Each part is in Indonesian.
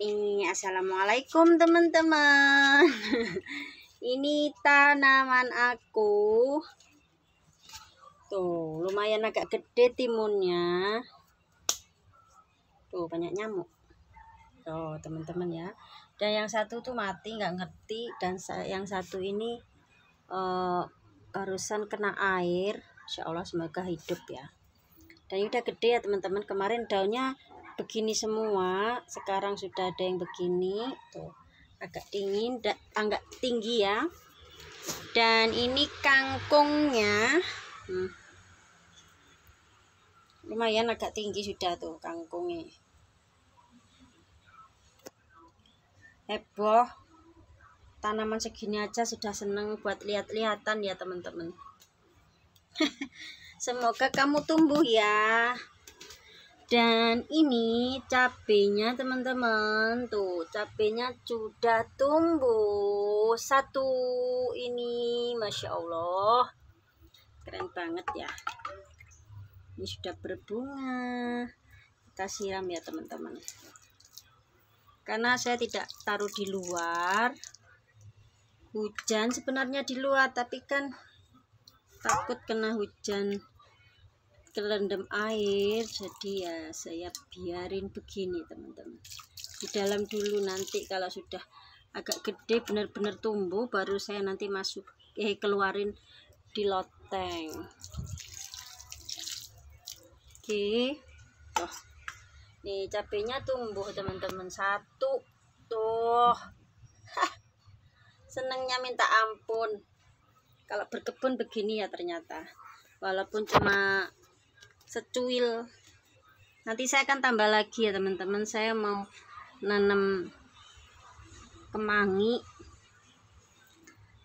ini assalamualaikum teman-teman ini tanaman aku tuh lumayan agak gede timunnya tuh banyak nyamuk tuh teman-teman ya dan yang satu tuh mati nggak ngerti dan yang satu ini uh, barusan kena air Insya Allah semoga hidup ya dan sudah udah gede ya teman-teman kemarin daunnya begini semua sekarang sudah ada yang begini tuh agak dingin agak tinggi ya dan ini kangkungnya hmm, lumayan agak tinggi sudah tuh kangkungnya heboh tanaman segini aja sudah seneng buat lihat-lihatan ya teman-teman semoga kamu tumbuh ya dan ini cabenya teman-teman tuh cabenya sudah tumbuh satu ini masya allah keren banget ya ini sudah berbunga kita siram ya teman-teman karena saya tidak taruh di luar hujan sebenarnya di luar tapi kan takut kena hujan terendam air jadi ya saya biarin begini teman-teman di dalam dulu nanti kalau sudah agak gede benar-benar tumbuh baru saya nanti masuk eh keluarin di loteng oke tuh nih cabenya tumbuh teman-teman satu tuh senengnya minta ampun kalau berkebun begini ya ternyata walaupun cuma secuil nanti saya akan tambah lagi ya teman-teman saya mau nanam kemangi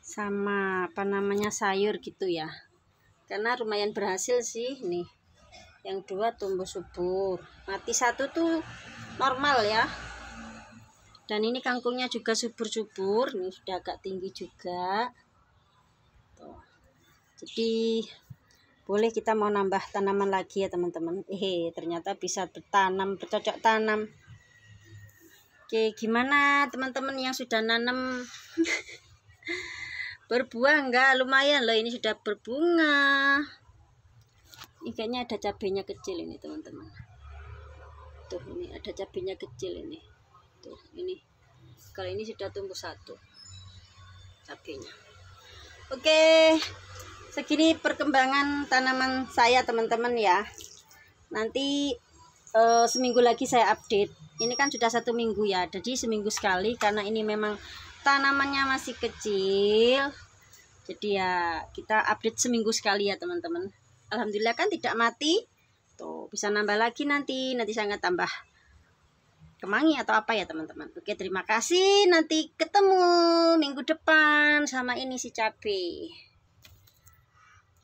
sama apa namanya sayur gitu ya karena lumayan berhasil sih nih yang dua tumbuh subur mati satu tuh normal ya dan ini kangkungnya juga subur-subur nih sudah agak tinggi juga jadi boleh kita mau nambah tanaman lagi ya teman-teman eh ternyata bisa bertanam bercocok tanam Oke gimana teman-teman yang sudah nanam berbuah enggak lumayan loh ini sudah berbunga ini kayaknya ada cabenya kecil ini teman-teman tuh ini ada cabenya kecil ini tuh ini kalau ini sudah tumbuh satu cabenya oke okay segini perkembangan tanaman saya teman-teman ya nanti e, seminggu lagi saya update ini kan sudah satu minggu ya jadi seminggu sekali karena ini memang tanamannya masih kecil jadi ya kita update seminggu sekali ya teman-teman Alhamdulillah kan tidak mati tuh bisa nambah lagi nanti nanti saya nggak tambah kemangi atau apa ya teman-teman Oke terima kasih nanti ketemu minggu depan sama ini si cabai